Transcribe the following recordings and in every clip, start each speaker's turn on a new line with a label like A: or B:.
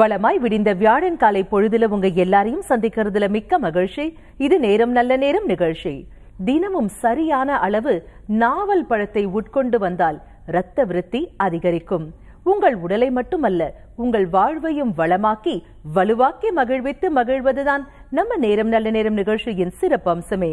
A: வளமாய் விடிந்த வியாழன் காலை பொழுதுல உங்க எல்லாரையும் சந்திக்கிறதுல மிக்க மகிழ்ச்சி இது நேரம் நல்ல நேரம் நிகழ்ச்சி தினமும் சரியான அளவு நாவல் பழத்தை உட்கொண்டு வந்தால் ரத்த விருத்தி அதிகரிக்கும் உங்கள் உடலை மட்டுமல்ல உங்கள் வாழ்வையும் வளமாக்கி வலுவாக்கி மகிழ்வித்து மகிழ்வதுதான் நம்ம நேரம் நல்ல நேரம் நிகழ்ச்சியின் சிறப்பு அம்சமே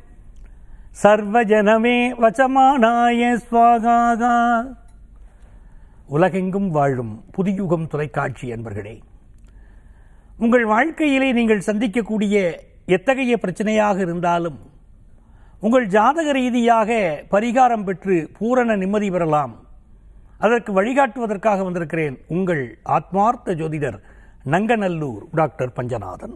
B: சர்வஜனமே வச்சமானாய ஸ்வாகாகா உலகெங்கும் வாழும் புதியுகம் தொலைக்காட்சி என்பர்களே உங்கள் வாழ்க்கையிலே நீங்கள் சந்திக்கக்கூடிய எத்தகைய பிரச்சனையாக இருந்தாலும் உங்கள் ஜாதக ரீதியாக பரிகாரம் பெற்று பூரண நிம்மதி பெறலாம் அதற்கு வழிகாட்டுவதற்காக வந்திருக்கிறேன் உங்கள் ஆத்மார்த்த ஜோதிடர் நங்கநல்லூர் டாக்டர் பஞ்சநாதன்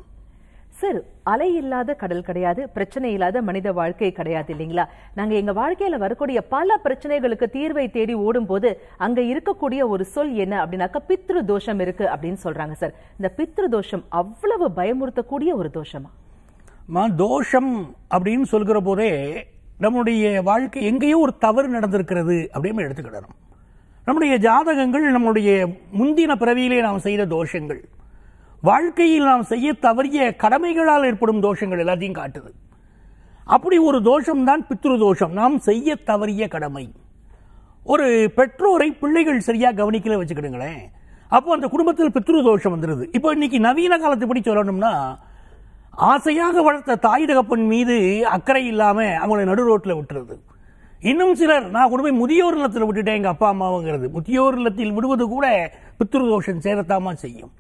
A: சார் அலை இல்லாத கடல் கிடையாது பிரச்சனை இல்லாத மனித வாழ்க்கை கிடையாது இல்லைங்களா நாங்க எங்க வாழ்க்கையில வரக்கூடிய பல பிரச்சனைகளுக்கு தீர்வை தேடி ஓடும் போது அங்க இருக்கக்கூடிய ஒரு சொல் என்ன அப்படின்னாக்கா பித்ரு தோஷம் இருக்கு அப்படின்னு சொல்றாங்க சார் இந்த பித்ரு தோஷம் அவ்வளவு பயமுறுத்தக்கூடிய ஒரு தோஷமா
B: தோஷம் அப்படின்னு சொல்கிற போதே நம்முடைய வாழ்க்கை எங்கேயோ ஒரு தவறு நடந்திருக்கிறது அப்படின்னு எடுத்துக்கிடணும் நம்முடைய ஜாதகங்கள் நம்முடைய முந்தின பிறவியிலே நாம் செய்த தோஷங்கள் வாழ்க்கையில் நாம் செய்ய தவறிய கடமைகளால் ஏற்படும் தோஷங்கள் எல்லாத்தையும் காட்டுது அப்படி ஒரு தோஷம்தான் பித்ரு தோஷம் நாம் செய்ய தவறிய கடமை ஒரு பெற்றோரை பிள்ளைகள் சரியாக கவனிக்கல வச்சுக்கிடுங்களேன் அப்போ அந்த குடும்பத்தில் பித்ரு தோஷம் வந்துடுது இப்போ இன்னைக்கு நவீன காலத்தை படி சொல்லணும்னா ஆசையாக வளர்த்த தாய் தகப்பன் மீது அக்கறை இல்லாமல் அவங்களை நடு ரோட்டில் விட்டுறது இன்னும் சிலர் நான் கொண்டு போய் முதியோர் இல்லத்தில் விட்டுட்டேன் எங்கள் அப்பா அம்மாவுங்கிறது முதியோர் இல்லத்தில் விடுவது கூட பித்ரு தோஷம் சேரத்தாமா செய்யும்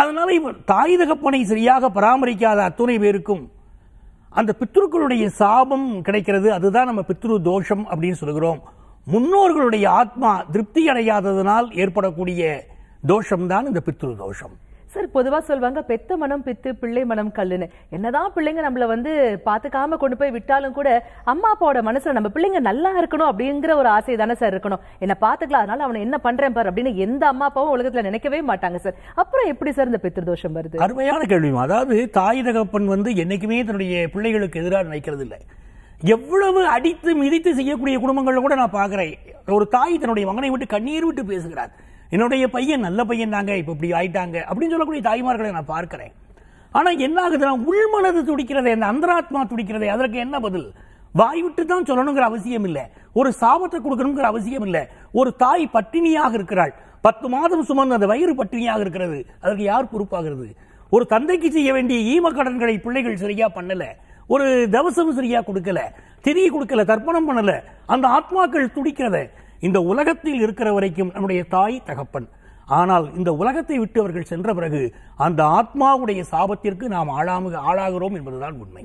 B: அதனால இவன் தாய் தகப்பனை சரியாக பராமரிக்காத அத்துணை பேருக்கும் அந்த பித்ருக்களுடைய சாபம் கிடைக்கிறது அதுதான் நம்ம பித்ரு தோஷம் அப்படின்னு சொல்கிறோம் முன்னோர்களுடைய ஆத்மா திருப்தி அடையாததனால் ஏற்படக்கூடிய தோஷம்தான் இந்த பித்ரு தோஷம்
A: சார் பொதுவாக சொல்லுவாங்க பெத்த மனம் பித்து பிள்ளை மனம் கல்லுன்னு என்னதான் பிள்ளைங்க நம்மள வந்து பார்த்துக்காம கொண்டு போய் விட்டாலும் கூட அம்மா அப்பாவோட மனசுல நம்ம பிள்ளைங்க நல்லா இருக்கணும் அப்படிங்கிற ஒரு ஆசை தானே சார் இருக்கணும் என்ன பார்த்துக்கலாம் அதனால அவனை என்ன பண்றேன் பார் அப்படின்னு எந்த அம்மா அப்பாவும் உலகத்துல நினைக்கவே மாட்டாங்க சார் அப்புறம் எப்படி சார் இந்த பித்திருதோஷம் வருது
B: அருமையான கேள்வி அதாவது தாய் தகப்பன் வந்து என்னைக்குமே தன்னுடைய பிள்ளைகளுக்கு எதிராக நினைக்கிறது இல்லை எவ்வளவு அடித்து மிதித்து செய்யக்கூடிய குடும்பங்களில் கூட நான் பார்க்குறேன் ஒரு தாய் தன்னுடைய மகனை விட்டு கண்ணீர் விட்டு பேசுகிறார் என்னுடைய பையன் நல்ல பையன் தாங்க இப்போ இப்படி ஆயிட்டாங்க அப்படின்னு சொல்லக்கூடிய தாய்மார்களை நான் பார்க்கிறேன் ஆனால் என்ன ஆகுதுன்னா உள்மனது துடிக்கிறது அந்த அந்தராத்மா துடிக்கிறது அதற்கு என்ன பதில் வாய் விட்டு தான் சொல்லணுங்கிற அவசியம் இல்லை ஒரு சாபத்தை கொடுக்கணுங்கிற அவசியம் இல்லை ஒரு தாய் பட்டினியாக இருக்கிறாள் பத்து மாதம் சுமந்த அந்த வயிறு பட்டினியாக இருக்கிறது அதற்கு யார் பொறுப்பாகிறது ஒரு தந்தைக்கு செய்ய வேண்டிய ஈம கடன்களை பிள்ளைகள் சரியா பண்ணல ஒரு தவசம் சரியா கொடுக்கல திரிய கொடுக்கல தர்ப்பணம் பண்ணல அந்த ஆத்மாக்கள் துடிக்கிறத இந்த உலகத்தில் இருக்கிற வரைக்கும் நம்முடைய தாய் தகப்பன் ஆனால் இந்த உலகத்தை விட்டு அவர்கள் சென்ற பிறகு அந்த ஆத்மாவுடைய சாபத்திற்கு நாம் ஆளாம ஆளாகிறோம் என்பதுதான் உண்மை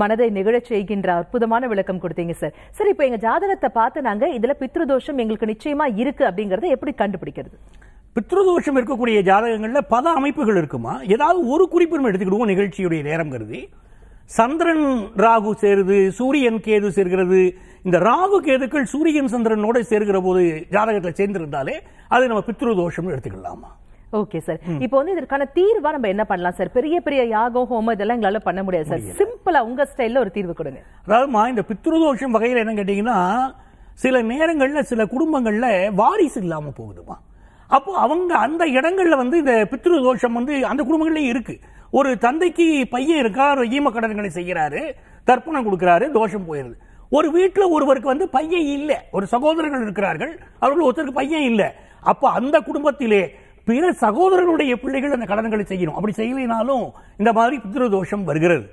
A: மனதை நிகழச் செய்கின்ற அற்புதமான விளக்கம் கொடுத்தீங்க சார் சரி இப்போ எங்க ஜாதகத்தை பார்த்து நாங்க இதுல பித்ருதோஷம் எங்களுக்கு நிச்சயமா இருக்கு அப்படிங்கறத எப்படி கண்டுபிடிக்கிறது
B: பித்ருதோஷம் இருக்கக்கூடிய ஜாதகங்கள்ல பல அமைப்புகள் இருக்குமா ஏதாவது ஒரு குறிப்பு நம்ம எடுத்துக்கிடுவோம் நிகழ்ச்சியுடைய நேரம் கருதி சந்திரன் ராகு சேருது சூரியன் கேது சேர்கிறது இந்த ராகு கேதுக்கள் சூரியன் சந்திரனோட சேர்கிற போது ஜாதகத்தில் சேர்ந்திருந்தாலே அது நம்ம பித்ருதோஷம் எடுத்துக்கலாமா
A: ஓகே சார் இப்போ வந்து இதற்கான தீர்வா நம்ம என்ன பண்ணலாம் சார் பெரிய பெரிய யாகம் ஹோமம் இதெல்லாம் எங்களால பண்ண முடியாது சார் சிம்பிளா உங்க ஸ்டைல்ல ஒரு தீர்வு கொடுங்க
B: அதாவதுமா இந்த பித்ருதோஷம் வகையில் என்ன கேட்டீங்கன்னா சில நேரங்கள்ல சில குடும்பங்கள்ல வாரிசு இல்லாமல் போகுதுமா அப்போ அவங்க அந்த இடங்கள்ல வந்து இந்த பித்ரு தோஷம் வந்து அந்த குடும்பங்கள்லயே இருக்கு ஒரு தந்தைக்கு பையன் இருக்கா ஈம கடன்களை செய்கிறாரு தர்ப்பணம் கொடுக்கிறாரு தோஷம் போயிருது ஒரு வீட்டில் ஒருவருக்கு வந்து பையன் இல்லை ஒரு சகோதரர்கள் இருக்கிறார்கள் அவர்கள் ஒருத்தருக்கு பையன் இல்லை அப்போ அந்த குடும்பத்திலே பிற சகோதரர்களுடைய பிள்ளைகள் அந்த கடன்களை செய்யணும் அப்படி செய்யலைனாலும் இந்த மாதிரி தோஷம் வருகிறது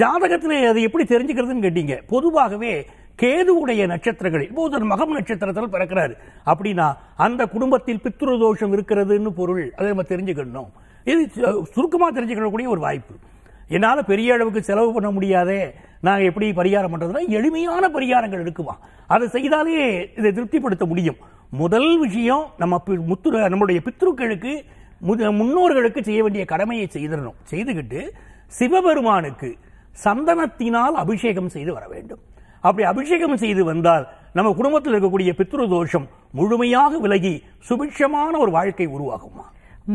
B: ஜாதகத்தில் அதை எப்படி தெரிஞ்சுக்கிறதுன்னு கேட்டீங்க பொதுவாகவே கேதுவுடைய நட்சத்திரங்கள் இப்போ ஒரு மகம் நட்சத்திரத்தில் பிறக்கிறாரு அப்படின்னா அந்த குடும்பத்தில் பித்ருதோஷம் இருக்கிறதுன்னு பொருள் அதை நம்ம தெரிஞ்சுக்கணும் இது சுருக்கமாக தெரிஞ்சுக்கக்கூடிய ஒரு வாய்ப்பு என்னால் பெரிய அளவுக்கு செலவு பண்ண முடியாதே நாங்கள் எப்படி பரிகாரம் பண்ணுறதுனா எளிமையான பரிகாரங்கள் இருக்குமா அதை செய்தாலே இதை திருப்திப்படுத்த முடியும் முதல் விஷயம் நம்ம முத்து நம்மளுடைய பித்ருக்களுக்கு முன்னோர்களுக்கு செய்ய வேண்டிய கடமையை செய்திடணும் செய்துக்கிட்டு சிவபெருமானுக்கு சந்தனத்தினால் அபிஷேகம் செய்து வர வேண்டும் அப்படி அபிஷேகம் செய்து வந்தால் நம்ம குடும்பத்தில் இருக்கக்கூடிய பித்ரு தோஷம் முழுமையாக விலகி சுபிக்ஷமான ஒரு வாழ்க்கை உருவாகுமா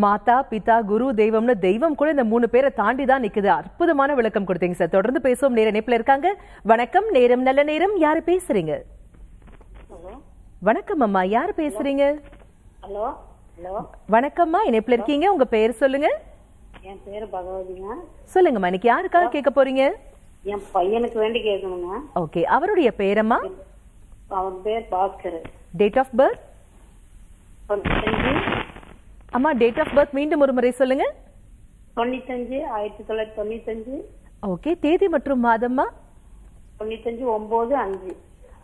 A: மாதா பிதா குரு தெய்வம்னு தெய்வம் கூட இந்த மூணு பேரை தாண்டி தான் நிக்குது அற்புதமான விளக்கம் கொடுத்தீங்க சார் தொடர்ந்து பேசுவோம் நேர இணைப்புல இருக்காங்க வணக்கம் நேரம் நல்ல நேரம் யாரு பேசுறீங்க வணக்கம் அம்மா யாரு பேசுறீங்க ஹலோ வணக்கம்மா இணைப்புல இருக்கீங்க உங்க பேர் சொல்லுங்க
C: என் பேர் பகவதிங்க
A: சொல்லுங்கம்மா மணிக்கு யாருக்காக கேட்க போறீங்க
C: என் பையனுக்கு வேண்டி கேட்கணுங்க
A: ஓகே அவருடைய பேரம்மா
C: அவன் பேர் பாஸ்கர்
A: டேட் ஆஃப் பர்த் அம்மா டேட் ஆஃப் பர்த் மீண்டும் ஒரு முறை சொல்லுங்க
C: தொண்ணூத்தஞ்சு ஆயிரத்தி தொள்ளாயிரத்தி தொண்ணூத்தஞ்சு
A: ஓகே தேதி மற்றும் மாதம்மா
C: தொண்ணூத்தஞ்சு ஒன்பது அஞ்சு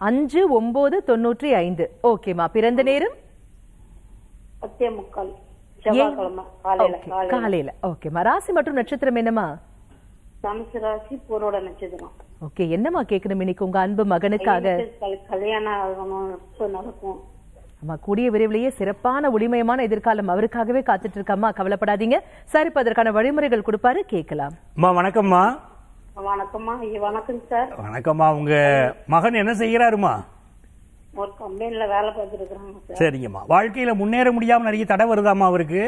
A: அஞ்சு ஒன்பது தொண்ணூற்றி ஐந்து ஓகேம்மா பிறந்த நேரம்
C: பத்தே முக்கால்
A: காலையில ஓகேம்மா ராசி மற்றும் நட்சத்திரம் என்னம்மா
C: தனுசு ராசி பூரோட நட்சத்திரம்
A: ஓகே என்னம்மா கேட்கணும் இன்னைக்கு உங்க அன்பு மகனுக்காக
C: கல்யாணம் ஆகணும் நடக்கும்
A: அம்மா கூடிய விரைவிலேயே சிறப்பான ஒளிமயமான எதிர்காலம் அவருக்காகவே காத்துட்டு இருக்கம்மா கவலைப்படாதீங்க சார் இப்ப அதற்கான வழிமுறைகள் கொடுப்பாரு கேட்கலாம்
B: அம்மா வணக்கம்மா
C: வணக்கம்மா வணக்கம் சார்
B: வணக்கம்மா உங்க மகன் என்ன செய்யறாருமா
C: ஒரு கம்பெனில வேலை
B: சரிங்கம்மா வாழ்க்கையில முன்னேற முடியாம நிறைய தடை வருதாமா அவருக்கு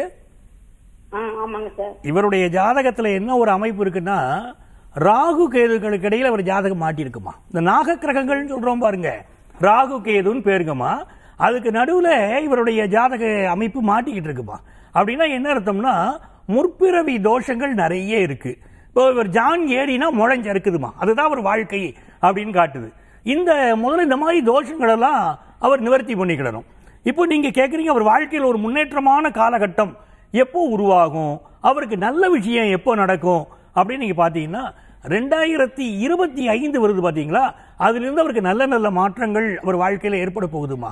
B: இவருடைய ஜாதகத்துல என்ன ஒரு அமைப்பு இருக்குன்னா ராகு கேதுகளுக்கு இடையில அவர் ஜாதகம் மாட்டிருக்குமா இந்த நாக கிரகங்கள்னு சொல்றோம் பாருங்க ராகு கேதுன்னு பேருங்கம்மா அதுக்கு நடுவில் இவருடைய ஜாதக அமைப்பு மாட்டிக்கிட்டு இருக்குமா அப்படின்னா என்ன அர்த்தம்னா முற்பிறவி தோஷங்கள் நிறைய இருக்குது இப்போ இவர் ஜான் ஏறினா முழஞ்ச இருக்குதுமா அதுதான் ஒரு வாழ்க்கை அப்படின்னு காட்டுது இந்த முதல்ல இந்த மாதிரி தோஷங்களெல்லாம் அவர் நிவர்த்தி பண்ணிக்கிடணும் இப்போ நீங்கள் கேட்குறீங்க அவர் வாழ்க்கையில் ஒரு முன்னேற்றமான காலகட்டம் எப்போ உருவாகும் அவருக்கு நல்ல விஷயம் எப்போ நடக்கும் அப்படின்னு நீங்கள் பார்த்தீங்கன்னா ரெண்டாயிரத்தி இருபத்தி ஐந்து வருது பார்த்தீங்களா அதுலேருந்து அவருக்கு நல்ல நல்ல மாற்றங்கள் அவர் வாழ்க்கையில் ஏற்பட போகுதுமா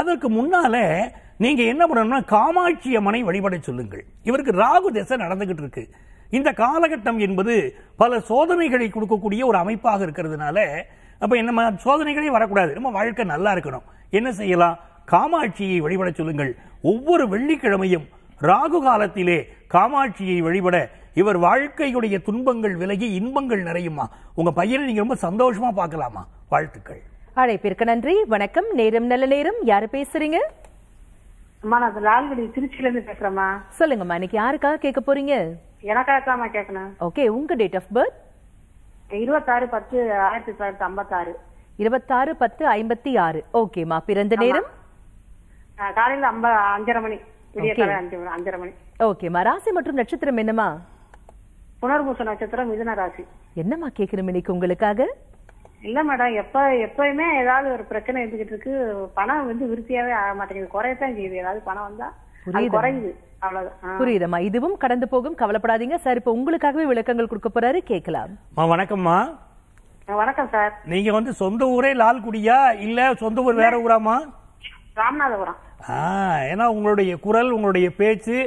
B: அதற்கு முன்னால நீங்க என்ன பண்ணணும்னா காமாட்சி அம்மனை வழிபட சொல்லுங்கள் இவருக்கு ராகு திசை நடந்துகிட்டு இருக்கு இந்த காலகட்டம் என்பது பல சோதனைகளை கொடுக்கக்கூடிய ஒரு அமைப்பாக இருக்கிறதுனால அப்ப என்ன சோதனைகளே வரக்கூடாது நம்ம வாழ்க்கை நல்லா இருக்கணும் என்ன செய்யலாம் காமாட்சியை வழிபட சொல்லுங்கள் ஒவ்வொரு வெள்ளிக்கிழமையும் ராகு காலத்திலே காமாட்சியை வழிபட இவர் வாழ்க்கையுடைய துன்பங்கள் விலகி இன்பங்கள் நிறையுமா உங்க பையனை நீங்க ரொம்ப சந்தோஷமா பார்க்கலாமா வாழ்த்துக்கள்
A: அழைப்பிற்கு நன்றி வணக்கம் நேரம் நல்ல நேரம் யாரு பேசுறீங்க அம்மா நான் லால்குடி திருச்சியில இருந்து பேசுறேம்மா சொல்லுங்கம்மா இன்னைக்கு யாருக்காக கேட்க போறீங்க
C: எனக்காக தாம்மா கேட்கணும்
A: ஓகே உங்க டேட் ஆஃப் பர்த்
C: இருபத்தாறு பத்து ஆயிரத்தி தொள்ளாயிரத்தி ஐம்பத்தாறு
A: இருபத்தாறு பத்து ஐம்பத்தி ஆறு ஓகேம்மா பிறந்த நேரம்
C: காலையில ஐம்பது அஞ்சரை மணி அஞ்சரை மணி
A: ஓகேம்மா ராசி மற்றும் நட்சத்திரம் என்னம்மா புனர்பூச
C: நட்சத்திரம் மிதுன ராசி
A: என்னம்மா கேட்கணும் இன்னைக்கு உங்களுக்காக
C: இல்ல மேடம் எப்ப எப்பயுமே ஏதாவது ஒரு பிரச்சனை இருந்துகிட்டு இருக்கு பணம் வந்து விருத்தியாவே ஆக மாட்டேங்குது குறையத்தான் செய்யுது ஏதாவது பணம் வந்தா குறையுது புரியுதம்மா
A: இதுவும் கடந்து போகும் கவலைப்படாதீங்க சார் இப்ப உங்களுக்காகவே விளக்கங்கள் கொடுக்க போறாரு கேட்கலாம்
B: வணக்கம்மா வணக்கம் சார் நீங்க வந்து சொந்த ஊரே லால்குடியா இல்ல சொந்த ஊர் வேற ஊராமா ராமநாதபுரம் ஏன்னா உங்களுடைய குரல் உங்களுடைய பேச்சு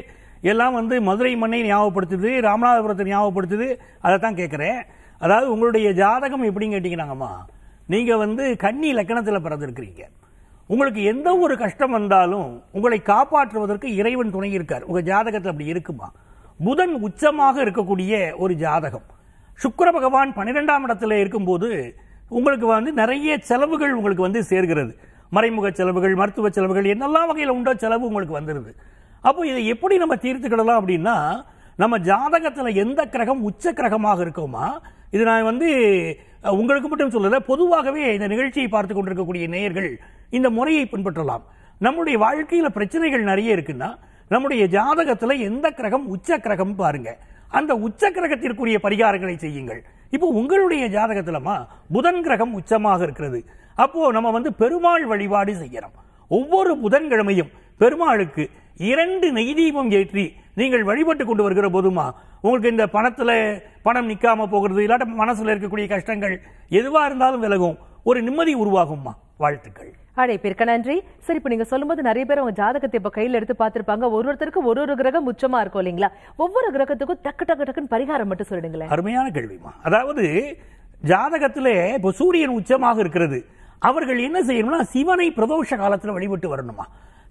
B: எல்லாம் வந்து மதுரை மண்ணை ஞாபகப்படுத்துது ராமநாதபுரத்தை ஞாபகப்படுத்துது அதை தான் கேட்கறேன் அதாவது உங்களுடைய ஜாதகம் எப்படின்னு கேட்டீங்கன்னாங்கம்மா நீங்கள் வந்து கன்னி லக்கணத்தில் பிறந்திருக்கிறீங்க உங்களுக்கு எந்த ஒரு கஷ்டம் வந்தாலும் உங்களை காப்பாற்றுவதற்கு இறைவன் துணை இருக்கார் உங்கள் ஜாதகத்தில் அப்படி இருக்குமா புதன் உச்சமாக இருக்கக்கூடிய ஒரு ஜாதகம் சுக்கர பகவான் பன்னிரெண்டாம் இடத்துல இருக்கும்போது உங்களுக்கு வந்து நிறைய செலவுகள் உங்களுக்கு வந்து சேர்கிறது மறைமுக செலவுகள் மருத்துவ செலவுகள் என்னெல்லாம் வகையில் உண்டோ செலவு உங்களுக்கு வந்துடுது அப்போ இதை எப்படி நம்ம தீர்த்துக்கிடலாம் அப்படின்னா நம்ம ஜாதகத்தில் எந்த கிரகம் உச்ச கிரகமாக இருக்கோமா இது நான் வந்து உங்களுக்கு மட்டும் சொல்லலை பொதுவாகவே இந்த நிகழ்ச்சியை பார்த்து கொண்டிருக்கக்கூடிய நேயர்கள் இந்த முறையை பின்பற்றலாம் நம்முடைய வாழ்க்கையில் பிரச்சனைகள் நிறைய இருக்குன்னா நம்முடைய ஜாதகத்தில் எந்த கிரகம் உச்ச கிரகம் பாருங்க அந்த உச்ச கிரகத்திற்குரிய பரிகாரங்களை செய்யுங்கள் இப்போ உங்களுடைய ஜாதகத்திலமா புதன் கிரகம் உச்சமாக இருக்கிறது அப்போ நம்ம வந்து பெருமாள் வழிபாடு செய்யணும் ஒவ்வொரு புதன்கிழமையும் பெருமாளுக்கு இரண்டு நெய் தீபம் ஏற்றி நீங்கள் வழிபட்டு கொண்டு வருகிற போதுமா உங்களுக்கு இந்த பணத்தில் பணம் நிற்காம போகிறது இல்லாட்ட மனசில் இருக்கக்கூடிய கஷ்டங்கள் எதுவாக இருந்தாலும் விலகும் ஒரு நிம்மதி உருவாகும்மா வாழ்த்துக்கள்
A: அழைப்பிற்கு நன்றி சரி இப்போ நீங்க சொல்லும்போது நிறைய பேர் அவங்க ஜாதகத்தை இப்போ கையில் எடுத்து பார்த்துருப்பாங்க ஒரு ஒருத்தருக்கு ஒரு ஒரு கிரகம் உச்சமாக இருக்கும் இல்லைங்களா ஒவ்வொரு கிரகத்துக்கும் டக்கு டக்கு டக்குன்னு பரிகாரம் மட்டும் சொல்லிடுங்களேன்
B: அருமையான கேள்விமா அதாவது ஜாதகத்திலே இப்போ சூரியன் உச்சமாக இருக்கிறது அவர்கள் என்ன செய்யணும்னா சிவனை பிரதோஷ காலத்தில் வழிபட்டு வரணுமா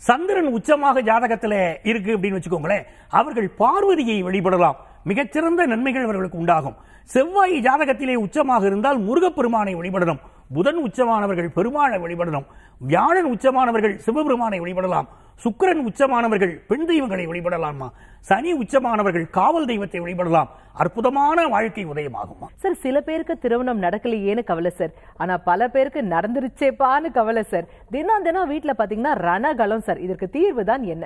B: சந்திரன் உச்சமாக ஜாதகத்தில் இருக்கு அப்படின்னு வச்சுக்கோங்களேன் அவர்கள் பார்வதியை வழிபடலாம் மிகச்சிறந்த நன்மைகள் அவர்களுக்கு உண்டாகும் செவ்வாய் ஜாதகத்திலே உச்சமாக இருந்தால் முருகப்பெருமானை வழிபடணும் புதன் உச்சமானவர்கள் பெருமானை வழிபடணும் வியாழன் உச்சமானவர்கள் சிவபெருமானை வழிபடலாம் சுக்கரன் உச்சமானவர்கள் பெண் தெய்வங்களை வழிபடலாமா சனி உச்சமானவர்கள் காவல் தெய்வத்தை வழிபடலாம் அற்புதமான வாழ்க்கை உதயமாகுமா
A: சார் சில பேருக்கு திருமணம் நடக்கலையேன்னு கவலை சார் ஆனா பல பேருக்கு நடந்துருச்சேப்பான்னு கவலை சார் தினம் தினம் வீட்டுல பாத்தீங்கன்னா ரணகலம் சார் இதற்கு தீர்வு தான் என்ன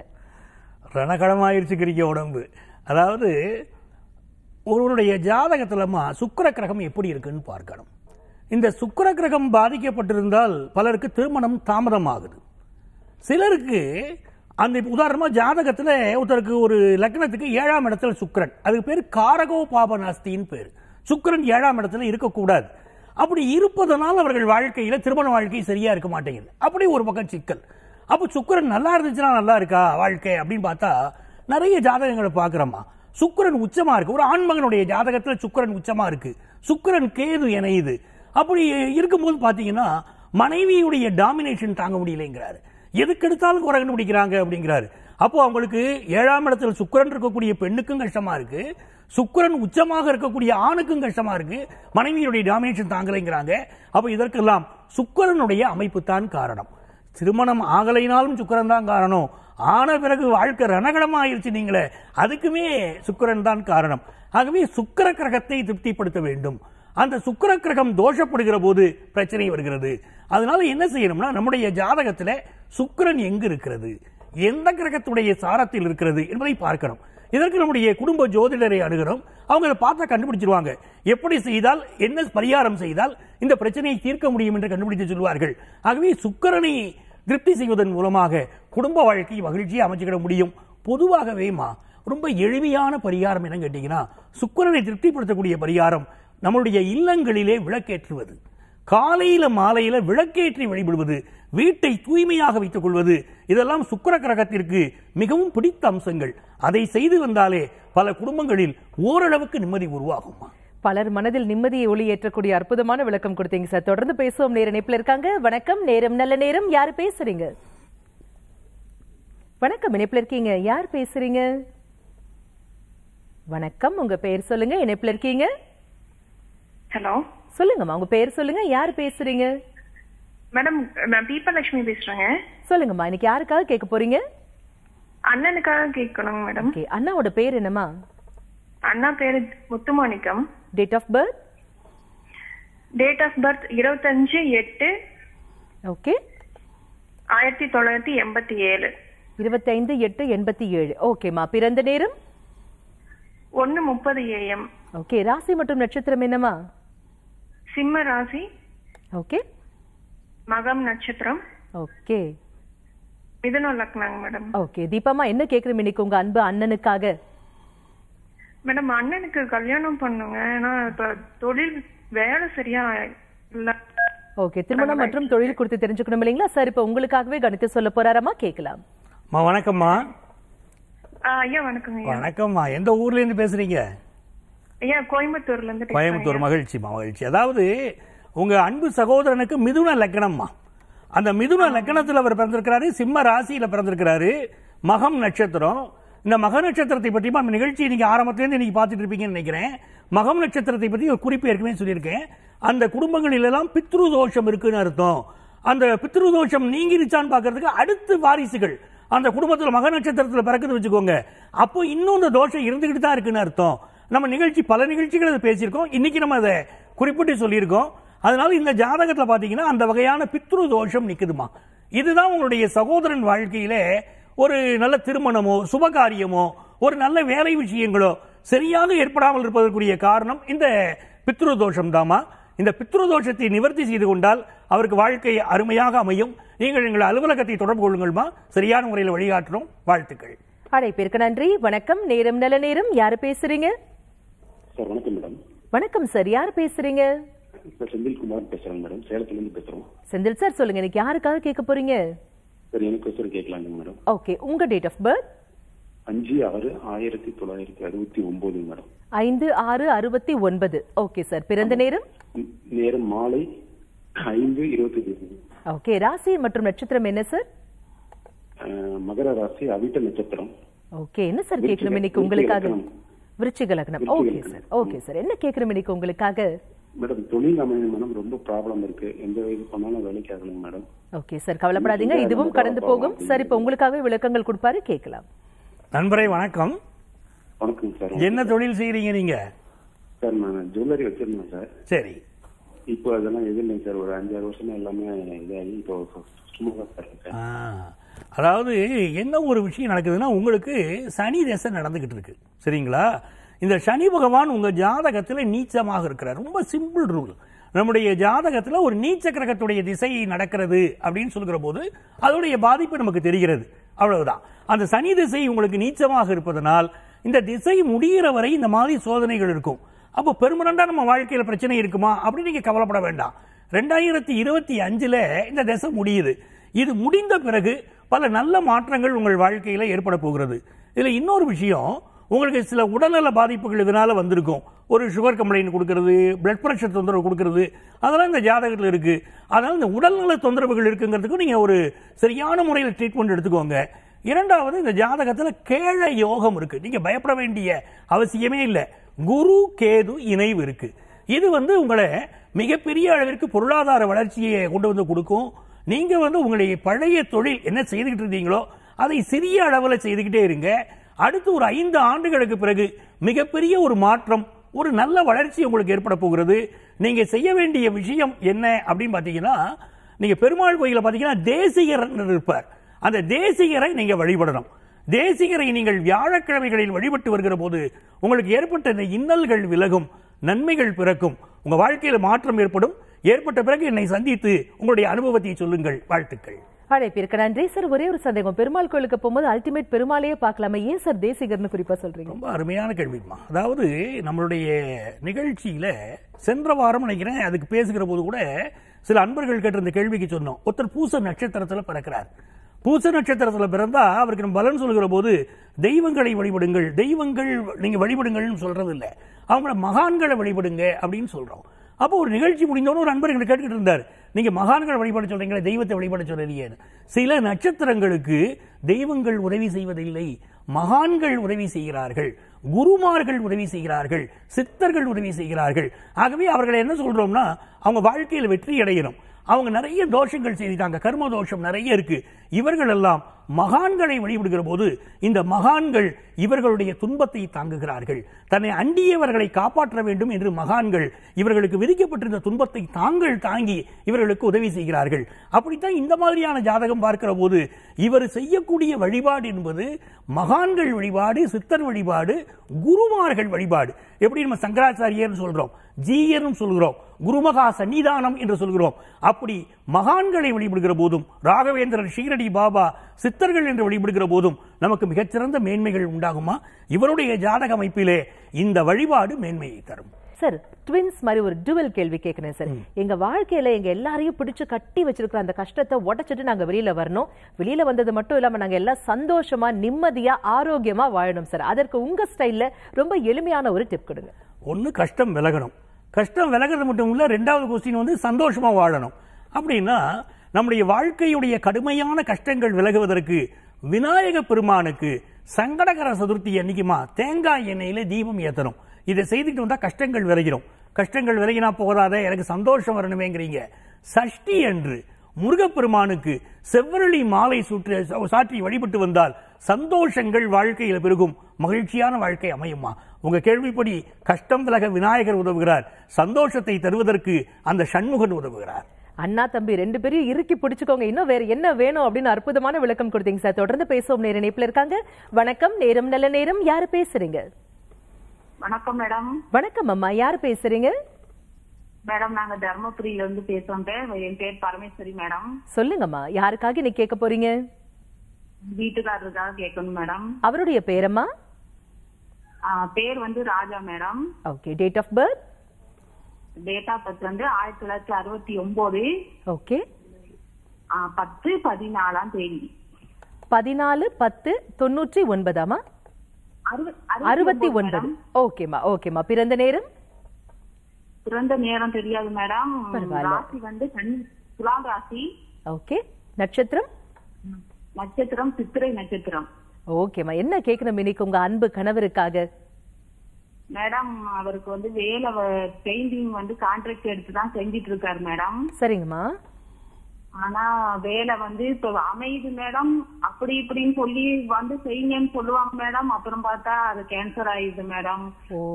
B: ரணகலம் ஆயிடுச்சு கிரிக்க உடம்பு அதாவது ஒருவருடைய ஜாதகத்திலமா சுக்கர கிரகம் எப்படி இருக்குன்னு பார்க்கணும் இந்த சுக்கர கிரகம் பாதிக்கப்பட்டிருந்தால் பலருக்கு திருமணம் தாமதமாகுது சிலருக்கு அந்த உதாரணமாக ஜாதகத்தில் ஒருத்தருக்கு ஒரு லக்னத்துக்கு ஏழாம் இடத்துல சுக்கரன் அதுக்கு பேர் காரகோ பாபநாஸ்தின்னு பேர் சுக்கரன் ஏழாம் இடத்துல இருக்கக்கூடாது அப்படி இருப்பதனால் அவர்கள் வாழ்க்கையில் திருமண வாழ்க்கை சரியாக இருக்க மாட்டேங்குது அப்படி ஒரு பக்கம் சிக்கல் அப்போ சுக்கரன் நல்லா இருந்துச்சுன்னா நல்லா இருக்கா வாழ்க்கை அப்படின்னு பார்த்தா நிறைய ஜாதகங்களை பார்க்குறோமா சுக்கரன் உச்சமா இருக்கு ஒரு ஆண்மகனுடைய ஜாதகத்துல சுக்கரன் உச்சமா இருக்கு சுக்கரன் கேது இணையுது அப்படி இருக்கும்போது பாத்தீங்கன்னா மனைவியுடைய டாமினேஷன் தாங்க முடியலைங்கிறாரு எதுக்கு எடுத்தாலும் குறை பிடிக்கிறாங்க அப்படிங்கிறாரு அப்போ அவங்களுக்கு ஏழாம் இடத்துல சுக்கரன் இருக்கக்கூடிய பெண்ணுக்கும் கஷ்டமா இருக்கு சுக்கரன் உச்சமாக இருக்கக்கூடிய ஆணுக்கும் கஷ்டமா இருக்கு மனைவியுடைய டாமினேஷன் தாங்கலைங்கிறாங்க அப்ப இதற்கெல்லாம் சுக்கரனுடைய அமைப்பு தான் காரணம் திருமணம் ஆகலைனாலும் சுக்கரன் தான் காரணம் ஆன பிறகு வாழ்க்கை ரணகடமாயிருச்சு நீங்களே அதுக்குமே சுக்கரன் தான் காரணம் ஆகவே சுக்கர கிரகத்தை திருப்திப்படுத்த வேண்டும் அந்த சுக்கர கிரகம் தோஷப்படுகிற போது பிரச்சனை வருகிறது அதனால என்ன செய்யணும்னா நம்முடைய ஜாதகத்தில் சுக்கரன் எங்கு இருக்கிறது எந்த கிரகத்துடைய சாரத்தில் இருக்கிறது என்பதை பார்க்கணும் இதற்கு நம்முடைய குடும்ப ஜோதிடரை அணுகிறோம் அவங்க அதை பார்த்தா கண்டுபிடிச்சிருவாங்க எப்படி செய்தால் என்ன பரிகாரம் செய்தால் இந்த பிரச்சனையை தீர்க்க முடியும் என்று கண்டுபிடித்து சொல்வார்கள் ஆகவே சுக்கரனை திருப்தி செய்வதன் மூலமாக குடும்ப வாழ்க்கை மகிழ்ச்சியை அமைச்சுக்கிட முடியும் பொதுவாகவேமா ரொம்ப எளிமையான பரிகாரம் என்னன்னு கேட்டிங்கன்னா சுக்கரனை திருப்திப்படுத்தக்கூடிய பரிகாரம் நம்மளுடைய இல்லங்களிலே விளக்கேற்றுவது காலையில மாலையில விளக்கேற்றி வழிபடுவது வீட்டை தூய்மையாக வைத்துக் கொள்வது இதெல்லாம் சுக்கர கிரகத்திற்கு மிகவும் பிடித்த அம்சங்கள் அதை செய்து வந்தாலே பல குடும்பங்களில் ஓரளவுக்கு நிம்மதி உருவாகுமா
A: பலர் மனதில் நிம்மதியை ஒளி ஏற்றக்கூடிய அற்புதமான விளக்கம் கொடுத்தீங்க சார் தொடர்ந்து பேசுவோம் நேர இணைப்பில் இருக்காங்க வணக்கம் நேரம் நல்ல நேரம் யார் பேசுறீங்க வணக்கம் இணைப்பில் இருக்கீங்க யார் பேசுறீங்க வணக்கம் உங்க பெயர் சொல்லுங்க இணைப்பில் இருக்கீங்க ஹலோ சொல்லுங்கம்மா உங்க பெயர் சொல்லுங்க யார் பேசுறீங்க மேடம் நான் தீபலட்சுமி பேசுறேங்க சொல்லுங்கம்மா இன்னைக்கு யாருக்காக கேட்க போறீங்க அண்ணனுக்காக கேட்கணும் மேடம் அண்ணாவோட பேர் என்னம்மா அண்ணா பேரு Muthumanickam date of birth date of birth இருபத்தஞ்சு எட்டு ஓகே ஆயிரத்தி தொள்ளாயிரத்தி எண்பத்தி ஏழு இருபத்தைந்து எட்டு எண்பத்தி ஏழு ஓகேம்மா பிறந்த நேரம் ஒன்று முப்பது ஏஎம் ஓகே ராசி மற்றும் நட்சத்திரம் என்னம்மா
C: சிம்ம ராசி ஓகே மகம் நட்சத்திரம் ஓகே மிதனம் லக்னாங்க மேடம்
A: ஓகே தீபாமா என்ன கேட்குறோம் இன்னைக்கு உங்க அன்பு அண்ணனுக்காக
C: மேடம் அண்ணனுக்கு கல்யாணம் பண்ணுங்க ஏன்னா இப்ப தொழில் வேலை
A: சரியா இல்ல ஓகே திருமணம் மற்றும் தொழில் குறித்து தெரிஞ்சுக்கணும் இல்லைங்களா சார் இப்ப உங்களுக்காகவே கணித்து சொல்ல போறாரம்மா கேட்கலாம்
B: அம்மா வணக்கம்மா
A: ஐயா வணக்கம்
B: வணக்கம்மா எந்த ஊர்ல இருந்து பேசுறீங்க
A: ஐயா கோயம்புத்தூர்ல இருந்து கோயம்புத்தூர்
B: மகிழ்ச்சிமா மகிழ்ச்சி அதாவது உங்க அன்பு சகோதரனுக்கு மிதுன லக்னம்மா அந்த மிதுன லக்கணத்தில் அவர் பிறந்திருக்கிறாரு சிம்ம ராசியில பிறந்திருக்கிறாரு மகம் நட்சத்திரம் இந்த மக நட்சத்திரத்தை பற்றி நம்ம நிகழ்ச்சி நீங்க ஆரம்பத்திலேருந்து இன்னைக்கு பார்த்துட்டு இருப்பீங்கன்னு நினைக்கிறேன் மகம் நட்சத்திரத்தை பற்றி ஒரு குறிப்பு ஏற்கனவே சொல்லியிருக்கேன் அந்த குடும்பங்களிலெல்லாம் பித்ரு தோஷம் இருக்குன்னு அர்த்தம் அந்த பித்ரு தோஷம் நீங்கிருச்சான்னு பார்க்கறதுக்கு அடுத்து வாரிசுகள் அந்த குடும்பத்தில் மக நட்சத்திரத்தில் பிறக்குது வச்சுக்கோங்க அப்போ இன்னும் இந்த தோஷம் இருந்துக்கிட்டு தான் இருக்குன்னு அர்த்தம் நம்ம நிகழ்ச்சி பல நிகழ்ச்சிகள் அதை பேசியிருக்கோம் இன்னைக்கு நம்ம அதை குறிப்பிட்டு சொல்லியிருக்கோம் அதனால இந்த ஜாதகத்தில் பார்த்தீங்கன்னா அந்த வகையான பித்ரு தோஷம் நிற்குதுமா இதுதான் உங்களுடைய சகோதரன் வாழ்க்கையிலே ஒரு நல்ல திருமணமோ சுபகாரியமோ ஒரு நல்ல வேலை விஷயங்களோ சரியாக ஏற்படாமல் இருப்பதற்குரிய காரணம் இந்த பித்ருதோஷம் தாமா இந்த பித்ருதோஷத்தை நிவர்த்தி செய்து கொண்டால் அவருக்கு வாழ்க்கை அருமையாக அமையும் நீங்கள் எங்கள் அலுவலகத்தை தொடர்பு கொள்ளுங்கள்மா சரியான முறையில் வழிகாட்டுறோம் வாழ்த்துக்கள்
A: அழைப்பிற்கு நன்றி வணக்கம் நேரம் நல்ல நேரம் யாரு பேசுறீங்க வணக்கம் சார் யார் பேசுறீங்க
C: செந்தில் குமார் பேசுறேன் மேடம் சேலத்திலிருந்து பேசுறோம்
A: செந்தில் சார் சொல்லுங்க இன்னைக்கு யாருக்காக கேட்க போறீங்க
C: எனக்கு கேட்கலாங்க மேடம்
A: ஓகே உங்க டேட் ஆஃப் பர்த்
C: அஞ்சு ஆறு ஆயிரத்தி தொள்ளாயிரத்தி அறுபத்தி ஒன்பது மேடம்
A: ஐந்து ஆறு அறுபத்தி ஒன்பது ஓகே சார் பிறந்த நேரம்
C: நேரம் மாலை ஐந்து இருபத்தி
A: ஓகே ராசி மற்றும் நட்சத்திரம் என்ன சார்
C: மகர ராசி அவிட்ட நட்சத்திரம்
A: ஓகே என்ன சார் கேட்கணும் இன்னைக்கு உங்களுக்காக விருச்சிக லக்னம் ஓகே சார் ஓகே சார் என்ன கேட்கணும் இன்னைக்கு உங்களுக்காக
C: மேடம் தொழில் அமையும் மேடம் ரொம்ப ப்ராப்ளம் இருக்கு எந்த வயது போனாலும் வேலைக்கு ஆகலைங்க மேடம்
A: ஓகே சார் கவலைப்படாதீங்க இதுவும் கடந்து போகும் சார் இப்ப உங்களுக்காகவே விளக்கங்கள் கொடுப்பாரு கேட்கலாம்
B: நண்பரை வணக்கம் வணக்கம் சார் என்ன தொழில் செய்யறீங்க நீங்க சார் நான் ஜுவல்லரி வச்சிருந்தேன் சார் சரி
C: இப்போ அதெல்லாம் எது இல்லைங்க சார் ஒரு அஞ்சாறு வருஷமா எல்லாமே இதாகி இப்போ
B: அதாவது என்ன ஒரு விஷயம் நடக்குதுன்னா உங்களுக்கு சனி தேசம் நடந்துகிட்டு இருக்கு சரிங்களா இந்த சனி பகவான் உங்கள் ஜாதகத்தில் நீச்சமாக இருக்கிறார் ரொம்ப சிம்பிள் ரூல் நம்முடைய ஜாதகத்தில் ஒரு நீச்ச கிரகத்துடைய திசை நடக்கிறது அப்படின்னு சொல்கிற போது அதோடைய பாதிப்பு நமக்கு தெரிகிறது அவ்வளவுதான் அந்த சனி திசை உங்களுக்கு நீச்சமாக இருப்பதனால் இந்த திசை முடிகிற வரை இந்த மாதிரி சோதனைகள் இருக்கும் அப்போ பெர்மனண்டாக நம்ம வாழ்க்கையில் பிரச்சனை இருக்குமா அப்படின்னு நீங்கள் கவலைப்பட வேண்டாம் ரெண்டாயிரத்தி இருபத்தி அஞ்சில் இந்த திசை முடியுது இது முடிந்த பிறகு பல நல்ல மாற்றங்கள் உங்கள் வாழ்க்கையில் ஏற்பட போகிறது இதில் இன்னொரு விஷயம் உங்களுக்கு சில உடல்நல பாதிப்புகள் இதனால் வந்திருக்கும் ஒரு சுகர் கம்ப்ளைண்ட் கொடுக்கறது பிளட் ப்ரெஷர் தொந்தரவு கொடுக்கறது அதெல்லாம் இந்த ஜாதகத்தில் இருக்குது அதனால் இந்த உடல்நல தொந்தரவுகள் இருக்குங்கிறதுக்கும் நீங்கள் ஒரு சரியான முறையில் ட்ரீட்மெண்ட் எடுத்துக்கோங்க இரண்டாவது இந்த ஜாதகத்தில் கேழ யோகம் இருக்குது நீங்கள் பயப்பட வேண்டிய அவசியமே இல்லை குரு கேது இணைவு இருக்குது இது வந்து உங்களை மிகப்பெரிய அளவிற்கு பொருளாதார வளர்ச்சியை கொண்டு வந்து கொடுக்கும் நீங்கள் வந்து உங்களுடைய பழைய தொழில் என்ன செய்துக்கிட்டு இருந்தீங்களோ அதை சிறிய அளவில் செய்துக்கிட்டே இருங்க அடுத்து ஒரு ஐந்து ஆண்டுகளுக்கு பிறகு மிகப்பெரிய ஒரு மாற்றம் ஒரு நல்ல வளர்ச்சி உங்களுக்கு ஏற்பட போகிறது நீங்கள் செய்ய வேண்டிய விஷயம் என்ன அப்படின்னு பார்த்தீங்கன்னா நீங்கள் பெருமாள் கோயிலில் பார்த்தீங்கன்னா தேசிகரன் இருப்பார் அந்த தேசிகரை நீங்கள் வழிபடணும் தேசிகரை நீங்கள் வியாழக்கிழமைகளில் வழிபட்டு வருகிற போது உங்களுக்கு ஏற்பட்ட இந்த இன்னல்கள் விலகும் நன்மைகள் பிறக்கும் உங்கள் வாழ்க்கையில் மாற்றம் ஏற்படும் ஏற்பட்ட பிறகு என்னை சந்தித்து உங்களுடைய அனுபவத்தை சொல்லுங்கள் வாழ்த்துக்கள்
A: அழைப்பிற்கு நன்றி சார் ஒரே ஒரு சந்தேகம் பெருமாள் கோயிலுக்கு போகும்போது அல்டிமேட் பெருமாளையே பார்க்கலாமே ஏன் சார் தேசிகர்னு குறிப்பா சொல்றீங்க ரொம்ப
B: அருமையான கேள்விமா அதாவது நம்மளுடைய நிகழ்ச்சியில சென்ற வாரம் நினைக்கிறேன் அதுக்கு பேசுகிற போது கூட சில அன்பர்கள் கேட்டிருந்த கேள்விக்கு சொன்னோம் ஒருத்தர் பூச நட்சத்திரத்தில் பிறக்கிறார் பூச நட்சத்திரத்தில் பிறந்தா அவருக்கு நம்ம பலன் சொல்கிற போது தெய்வங்களை வழிபடுங்கள் தெய்வங்கள் நீங்கள் வழிபடுங்கள்னு சொல்றது இல்லை அவங்கள மகான்களை வழிபடுங்க அப்படின்னு சொல்கிறோம் அப்போ ஒரு நிகழ்ச்சி முடிந்தோன்னு ஒரு அன்பர் எங்களுக்கு கேட்டுக்கிட்டு இருந்தார் நீங்கள் மகான்கள் வழிபட சொல்கிறீங்களே தெய்வத்தை வழிபட சொல்கிறீங்க சில நட்சத்திரங்களுக்கு தெய்வங்கள் உதவி செய்வதில்லை மகான்கள் உதவி செய்கிறார்கள் குருமார்கள் உதவி செய்கிறார்கள் சித்தர்கள் உதவி செய்கிறார்கள் ஆகவே அவர்களை என்ன சொல்கிறோம்னா அவங்க வாழ்க்கையில் வெற்றி அடையணும் அவங்க நிறைய தோஷங்கள் செய்துட்டாங்க கர்ம தோஷம் நிறைய இருக்குது இவர்கள் எல்லாம் மகான்களை வழிபடுகிற போது இந்த மகான்கள் இவர்களுடைய துன்பத்தை தாங்குகிறார்கள் தன்னை அண்டியவர்களை காப்பாற்ற வேண்டும் என்று மகான்கள் இவர்களுக்கு விதிக்கப்பட்டிருந்த துன்பத்தை தாங்கள் தாங்கி இவர்களுக்கு உதவி செய்கிறார்கள் அப்படித்தான் இந்த மாதிரியான ஜாதகம் பார்க்கிற போது இவர் செய்யக்கூடிய வழிபாடு என்பது மகான்கள் வழிபாடு சித்தர் வழிபாடு குருமார்கள் வழிபாடு எப்படி நம்ம சங்கராச்சாரியர் சொல்கிறோம் ஜீயர்னு சொல்கிறோம் குருமகா சன்னிதானம் என்று சொல்கிறோம் அப்படி மகான்களை வழிபடுகிற போதும் ராகவேந்திரன் ஷீரடி பாபா சித்தர்கள் என்று வழிபடுகிற போதும் நமக்கு மிகச்சிறந்த மேன்மைகள் உண்டாகுமா இவருடைய ஜாதக அமைப்பிலே இந்த வழிபாடு மேன்மையை தரும்
A: சார் ட்வின்ஸ் மாதிரி ஒரு டுவல் கேள்வி கேட்கிறேன் சார் எங்க வாழ்க்கையில எங்க எல்லாரையும் பிடிச்சு கட்டி வச்சிருக்கிற அந்த கஷ்டத்தை உடச்சிட்டு நாங்க வெளியில வரணும் வெளியில வந்தது மட்டும் இல்லாம நாங்க எல்லாம் சந்தோஷமா நிம்மதியா ஆரோக்கியமா வாழணும் சார் அதற்கு உங்க ஸ்டைல்ல ரொம்ப எளிமையான ஒரு டிப் கொடுங்க
B: ஒன்று கஷ்டம் விலகணும் கஷ்டம் விலகிறது மட்டும் இல்லை ரெண்டாவது கொஸ்டின் வந்து சந்தோஷமாக வாழணும் அப்படின்னா நம்முடைய வாழ்க்கையுடைய கடுமையான கஷ்டங்கள் விலகுவதற்கு விநாயக பெருமானுக்கு சங்கடகர சதுர்த்தி அன்னைக்குமா தேங்காய் எண்ணெயில் தீபம் ஏற்றணும் இதை செய்துட்டு வந்தால் கஷ்டங்கள் விலகிடும் கஷ்டங்கள் விலகினா போகாத எனக்கு சந்தோஷம் வரணுமேங்கிறீங்க சஷ்டி என்று முருகப்பெருமானுக்கு செவ்வரளி மாலை சுற்று சாற்றி வழிபட்டு வந்தால் சந்தோஷங்கள் வாழ்க்கையில் பெருகும் மகிழ்ச்சியான வாழ்க்கை அமையுமா உங்க கேள்விப்படி கஷ்டம் விலக விநாயகர் உதவுகிறார் சந்தோஷத்தை தருவதற்கு அந்த சண்முகன் உதவுகிறார்
A: அண்ணா தம்பி ரெண்டு பேரும் இறுக்கி பிடிச்சுக்கோங்க இன்னும் வேற என்ன வேணும் அப்படின்னு அற்புதமான விளக்கம் கொடுத்தீங்க சார் தொடர்ந்து பேசுவோம் நேர இணைப்புல இருக்காங்க வணக்கம் நேரம் நல்ல நேரம் யாரு பேசுறீங்க
C: வணக்கம் மேடம்
A: வணக்கம் அம்மா யாரு பேசுறீங்க
C: மேடம் நாங்க தர்மபுரியில இருந்து பேசுறோம் என் பேர் பரமேஸ்வரி மேடம்
A: சொல்லுங்கம்மா யாருக்காக நீ கேட்க போறீங்க
C: வீட்டுக்காரருக்காக கேட்கணும்
A: மேடம் அவருடைய பேரம்மா
C: பேர் வந்து Raja madam
A: okay date of birth
C: date of birth வந்து
A: ஆயிரத்தி தொள்ளாயிரத்தி அறுபத்தி ஒன்பது ஓகே பத்து பதினாலாம் தேதி பதினாலு பத்து தொண்ணூற்றி ஒன்பதாமா அறுபத்தி ஒன்பது ஓகேமா ஓகேமா பிறந்த நேரம்
C: பிறந்த நேரம் தெரியாது மேடம் ராசி வந்து துலாம் ராசி
A: ஓகே நட்சத்திரம் நட்சத்திரம் சித்திரை நட்சத்திரம் ஓகேமா என்ன கேட்கணும் இன்னைக்கு உங்க அன்பு கணவருக்காக
C: மேடம் அவருக்கு வந்து வேலை பெயிண்டிங் வந்து கான்ட்ராக்ட் எடுத்து தான்
A: செஞ்சிட்டு இருக்காரு மேடம் சரிங்கம்மா
C: ஆனா வேலை வந்து இப்ப அமையுது மேடம் அப்படி இப்படின்னு சொல்லி வந்து செய்யுங்கன்னு சொல்லுவாங்க மேடம் அப்புறம் பார்த்தா அது கேன்சர்
A: ஆயிடுது மேடம்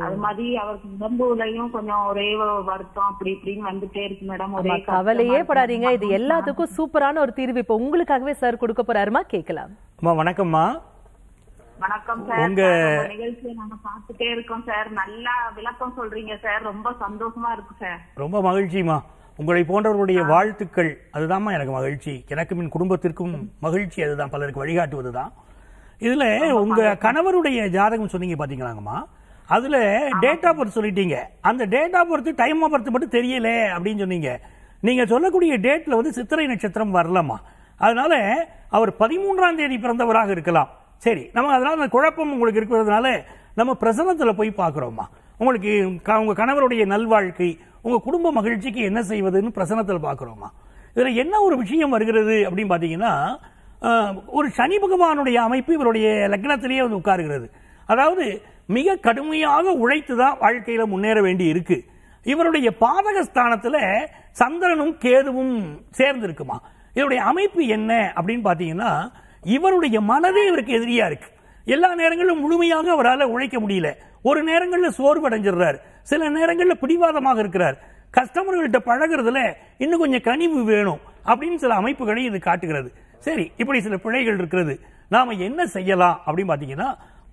C: அது மாதிரி அவருக்கு உடம்புலையும் கொஞ்சம் ஒரே வருத்தம் அப்படி இப்படின்னு வந்துட்டே இருக்கு
A: மேடம் ஒரே கவலையே படாதீங்க இது எல்லாத்துக்கும் சூப்பரான ஒரு தீர்வு இப்ப உங்களுக்காகவே சார் கொடுக்க போறாருமா கேட்கலாம்
B: வணக்கம்மா
C: வணக்கம் சார் உங்க நிகழ்ச்சியை நாங்க பாத்துட்டே இருக்கோம் சார் நல்லா விளக்கம் சொல்றீங்க சார் ரொம்ப சந்தோஷமா இருக்கு சார்
B: ரொம்ப மகிழ்ச்சிமா உங்களை போன்றவருடைய வாழ்த்துக்கள் அதுதான்மா எனக்கு மகிழ்ச்சி எனக்கும் என் குடும்பத்திற்கும் மகிழ்ச்சி அதுதான் பலருக்கு வழிகாட்டுவதுதான் இதுல உங்க கணவருடைய ஜாதகம் சொன்னீங்க பாத்தீங்களாங்கம்மா அதுல டேட் ஆஃப் பர்த் சொல்லிட்டீங்க அந்த date of birth time of birth மட்டும் தெரியல அப்படின்னு சொன்னீங்க நீங்க சொல்லக்கூடிய டேட்ல வந்து சித்திரை நட்சத்திரம் வரலாமா அதனால அவர் பதிமூன்றாம் தேதி பிறந்தவராக இருக்கலாம் சரி நம்ம அதனால அந்த குழப்பம் உங்களுக்கு இருக்கிறதுனால நம்ம பிரசனத்தில் போய் பார்க்குறோம்மா உங்களுக்கு உங்கள் கணவருடைய நல்வாழ்க்கை உங்கள் குடும்ப மகிழ்ச்சிக்கு என்ன செய்வதுன்னு பிரசனத்தில் பார்க்குறோம்மா இதில் என்ன ஒரு விஷயம் வருகிறது அப்படின்னு பார்த்தீங்கன்னா ஒரு சனி பகவானுடைய அமைப்பு இவருடைய லக்னத்திலேயே வந்து உட்காருகிறது அதாவது மிக கடுமையாக உழைத்து தான் வாழ்க்கையில் முன்னேற வேண்டி இருக்கு இவருடைய பாதக ஸ்தானத்தில் சந்திரனும் கேதுவும் சேர்ந்து இருக்குமா அமைப்பு என்ன அப்படின்னு பார்த்தீங்கன்னா இவருடைய மனதே இவருக்கு எதிரியா இருக்கு எல்லா நேரங்களிலும் முழுமையாக அவரால் உழைக்க முடியல ஒரு நேரங்களில் அடைஞ்சிடுறார் சில நேரங்களில் பிடிவாதமாக இருக்கிறார் கஸ்டமர்கள்ட்ட பழகிறதுல இன்னும் கொஞ்சம் கனிவு வேணும் அப்படின்னு சில அமைப்புகளை இது காட்டுகிறது சரி இப்படி சில பிழைகள் இருக்கிறது நாம என்ன செய்யலாம் அப்படின்னு பார்த்தீங்கன்னா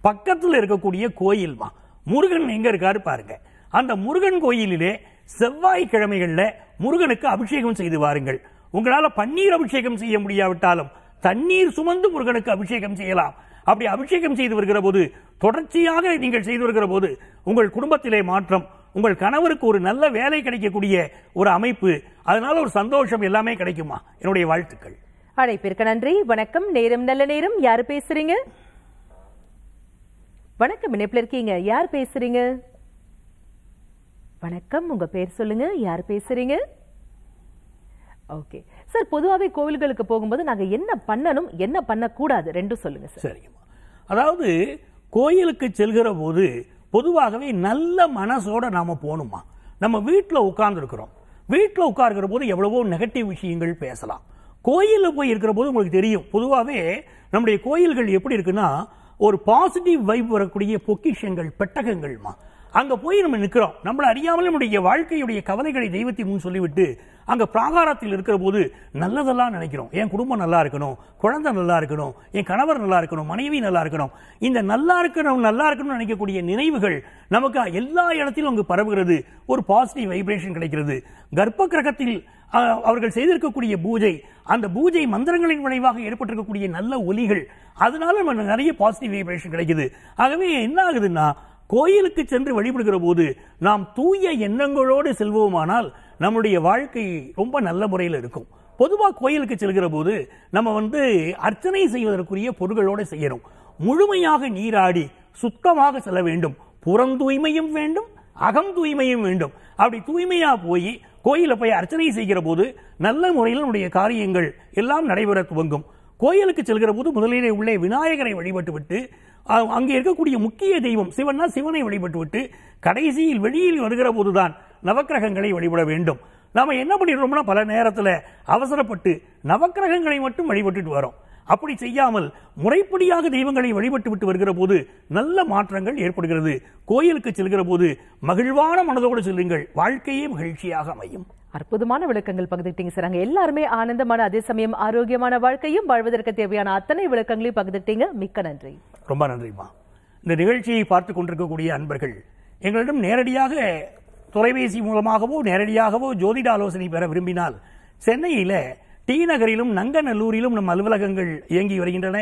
B: பக்கத்தில் இருக்கக்கூடிய கோயில் முருகன் எங்க இருக்காரு பாருங்க அந்த முருகன் கோயிலிலே செவ்வாய்க்கிழமைகளில் முருகனுக்கு அபிஷேகம் செய்து வாருங்கள் உங்களால் பன்னீர் அபிஷேகம் செய்ய முடியாவிட்டாலும் தண்ணீர் சுமந்து முருகனுக்கு அபிஷேகம் செய்யலாம் அப்படி அபிஷேகம் செய்து வருகிற போது தொடர்ச்சியாக நீங்கள் செய்து வருகிற போது உங்கள் குடும்பத்திலே மாற்றம் உங்கள் கணவருக்கு ஒரு நல்ல வேலை கிடைக்கக்கூடிய ஒரு அமைப்பு அதனால ஒரு சந்தோஷம் எல்லாமே கிடைக்குமா என்னுடைய வாழ்த்துக்கள்
A: அழைப்பிற்கு நன்றி வணக்கம் நேரம் நல்ல நேரம் யார் பேசுறீங்க வணக்கம் இணைப்பில் இருக்கீங்க யார் பேசுறீங்க வணக்கம் உங்க பேர் சொல்லுங்க யார் பேசுறீங்க ஓகே சார் பொதுவாகவே கோவில்களுக்கு போகும்போது நாங்கள் என்ன பண்ணணும் என்ன பண்ணக்கூடாது ரெண்டும் சொல்லுங்க சார் சரிங்கம்மா
B: அதாவது கோயிலுக்கு செல்கிற போது பொதுவாகவே நல்ல மனசோட நாம் போகணுமா நம்ம வீட்டில் உட்கார்ந்துருக்குறோம் வீட்டில் உட்கார்கிற போது எவ்வளவோ நெகட்டிவ் விஷயங்கள் பேசலாம் கோயிலில் போய் இருக்கிற போது உங்களுக்கு தெரியும் பொதுவாகவே நம்முடைய கோயில்கள் எப்படி இருக்குன்னா ஒரு பாசிட்டிவ் வைப் வரக்கூடிய பொக்கிஷங்கள் பெட்டகங்கள்மா அங்கே போய் நம்ம நிற்கிறோம் நம்மளை அறியாமல் நம்முடைய வாழ்க்கையுடைய கவலைகளை தெய்வத்தை முன் சொல்லிவிட்டு அங்கே பிராகாரத்தில் இருக்கிற போது நல்லதெல்லாம் நினைக்கிறோம் என் குடும்பம் நல்லா இருக்கணும் குழந்தை நல்லா இருக்கணும் என் கணவர் நல்லா இருக்கணும் மனைவி நல்லா இருக்கணும் இந்த நல்லா இருக்கணும் நல்லா இருக்கணும்னு நினைக்கக்கூடிய நினைவுகள் நமக்கு எல்லா இடத்திலும் அங்கு பரவுகிறது ஒரு பாசிட்டிவ் வைப்ரேஷன் கிடைக்கிறது கர்ப்ப கிரகத்தில் அவர்கள் செய்திருக்கக்கூடிய பூஜை அந்த பூஜை மந்திரங்களின் விளைவாக ஏற்பட்டிருக்கக்கூடிய நல்ல ஒலிகள் அதனால நம்ம நிறைய பாசிட்டிவ் வைப்ரேஷன் கிடைக்குது ஆகவே என்ன ஆகுதுன்னா கோயிலுக்கு சென்று வழிபடுகிற போது நாம் தூய எண்ணங்களோடு செல்வோமானால் நம்முடைய வாழ்க்கை ரொம்ப நல்ல முறையில் இருக்கும் பொதுவாக கோயிலுக்கு செல்கிற போது நம்ம வந்து அர்ச்சனை செய்வதற்குரிய பொருள்களோடு செய்யணும் முழுமையாக நீராடி சுத்தமாக செல்ல வேண்டும் புறம் தூய்மையும் வேண்டும் அகம் தூய்மையும் வேண்டும் அப்படி தூய்மையாக போய் கோயிலை போய் அர்ச்சனை செய்கிற போது நல்ல முறையில் நம்முடைய காரியங்கள் எல்லாம் நடைபெற துவங்கும் கோயிலுக்கு செல்கிற போது முதலிலே உள்ளே விநாயகரை வழிபட்டு விட்டு அங்கே இருக்கக்கூடிய முக்கிய தெய்வம் சிவனா சிவனை வழிபட்டுவிட்டு கடைசியில் வெளியில் வருகிற போதுதான் நவக்கிரகங்களை வழிபட வேண்டும் நாம் என்ன பண்ணிடுறோம்னா பல நேரத்தில் அவசரப்பட்டு நவக்கிரகங்களை மட்டும் வழிபட்டுட்டு வரோம் அப்படி செய்யாமல் முறைப்படியாக தெய்வங்களை வழிபட்டு விட்டு வருகிற போது நல்ல மாற்றங்கள் ஏற்படுகிறது கோயிலுக்கு செல்கிற போது மகிழ்வான மனதோடு செல்லுங்கள் வாழ்க்கையே மகிழ்ச்சியாக அமையும்
A: அற்புதமான விளக்கங்கள் பகிர்ந்துட்டீங்க சார் அங்கே எல்லாருமே ஆனந்தமான அதே சமயம் ஆரோக்கியமான வாழ்க்கையும் வாழ்வதற்கு தேவையான அத்தனை விளக்கங்களையும் பகிர்ந்துட்டீங்க மிக்க நன்றி
B: ரொம்ப நன்றிம்மா இந்த நிகழ்ச்சியை பார்த்து கொண்டிருக்கக்கூடிய அன்பர்கள் எங்களிடம் நேரடியாக தொலைபேசி மூலமாகவோ நேரடியாகவோ ஜோதிட ஆலோசனை பெற விரும்பினால் சென்னையில் டி நகரிலும் நங்கநல்லூரிலும் நம் அலுவலகங்கள் இயங்கி வருகின்றன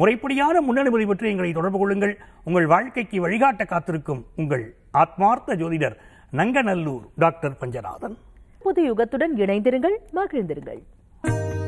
B: முறைப்படியான முன்னனுமதி பற்றி எங்களை தொடர்பு கொள்ளுங்கள் உங்கள் வாழ்க்கைக்கு வழிகாட்ட காத்திருக்கும் உங்கள் ஆத்மார்த்த ஜோதிடர் நங்கநல்லூர் டாக்டர் பஞ்சநாதன்
A: புது யுகத்துடன் இணைந்திருங்கள் மகிழ்ந்திருங்கள்